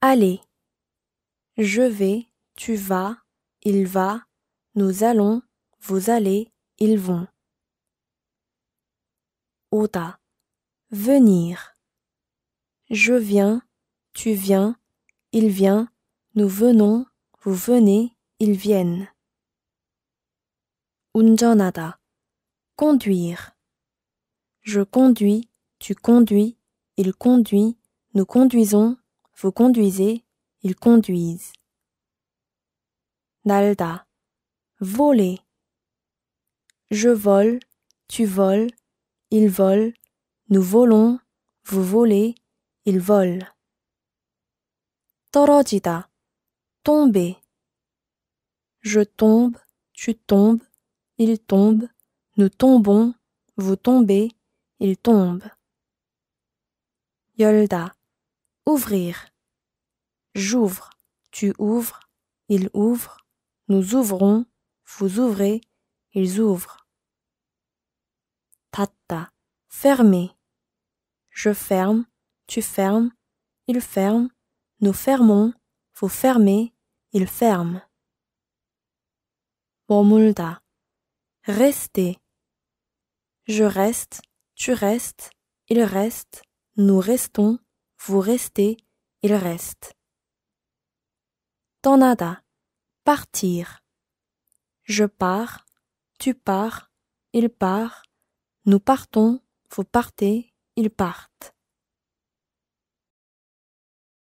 allez Je vais, tu vas, il va, nous allons, vous allez, ils vont. Ota, Venir. Je viens, tu viens, il vient, nous venons, vous venez, ils viennent. Unjonada, Conduire. Je conduis, tu conduis, il conduit, nous conduisons, vous conduisez, ils conduisent. Nalda. voler. Je vole, tu voles, ils volent, nous volons, vous volez, ils volent. 떨어지다, tomber. Je tombe, tu tombes, ils tombent, nous tombons, vous tombez, ils tombent. Yolda. Ouvrir. J'ouvre. Tu ouvres. Il ouvre. Nous ouvrons. Vous ouvrez. Ils ouvrent. Tata. Fermer. Je ferme. Tu fermes. Il ferme. Nous fermons. Vous fermez. Il ferme. Momulda Rester. Je reste. Tu restes. Il reste. Nous restons vous restez, il reste. Tornada, partir. Je pars, tu pars, il part, nous partons, vous partez, ils partent.